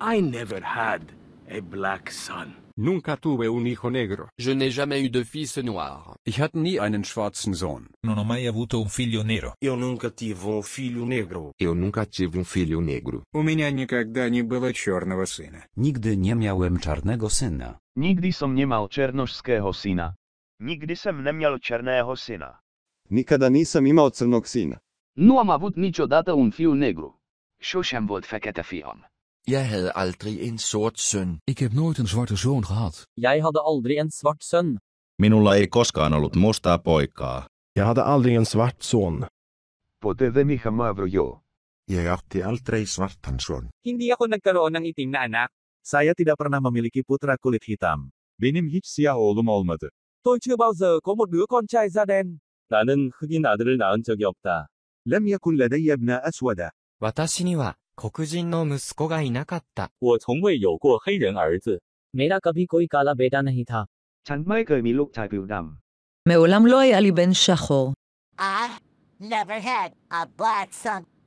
I never had a black son. Nunca tuve un hijo negro. Je n'ai jamais eu de fils noir. Ich hatte nie einen schwarzen Sohn. Non ho mai avuto un figlio nero. Eu nunca tive um filho negro. Eu nunca tive um filho negro. У меня никогда не было черного сына. Nigdy nie miałem czarnego syna. Nigdy som nemal černošského syna. Nigdy sem neměl černého syna. Nikada nisam imao crnog sina. Nu am avut niciodată un fiu negru. Și eu și-am văd fiam. Jag hade aldrig en sort son. Ik heb nooit een zwarte zoon gehad. Jag hade aldrig en svart son. Minulla ei koskaan ollut mustaa poikaa. Jag hade aldrig en svart son. Pote δεν είχα μαύρο γιο. Jag hade aldrig svartan son. Hindi ako nagkaroon ng itim na anak. Saya tidak pernah memiliki putra kulit hitam. Benim hiç siyah oğlum olmadı. Tôi chưa bao giờ có một đứa con trai da đen. 나는 흑인 아들을 낳은 적이 없다. لم يكن لدي ابن أسود. 私には黒人の息子がいなかった。我从未有过黑人儿子。मेरा I never had a black son.